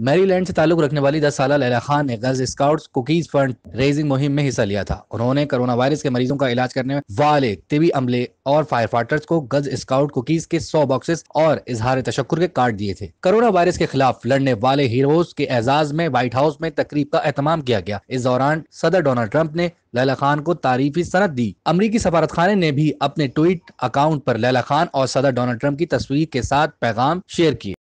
Maryland से ताल्लुक रखने वाली दस साल लैला खान ने girls scouts cookies fund raising मुहिम में हिस्सा लिया था उन्होंने कोरोना वायरस के मरीजों का इलाज करने वाले तिबी अमले और फायर फाइटर्स को गर्ल्स स्काउट कुकीज के सौ बॉक्सेस और इजहार तशक्र के कार्ड दिए थे कोरोना वायरस के खिलाफ लड़ने वाले हीरोज के एजाज में व्हाइट हाउस में तकरीब का एहतमाम किया गया इस दौरान सदर डोनाल्ड ट्रंप ने लैला खान को तारीफी सनत दी अमरीकी सफारत ने भी अपने ट्वीट अकाउंट आरोप लैला खान और सदर डोनाल्ड ट्रंप की तस्वीर के साथ पैगाम शेयर किए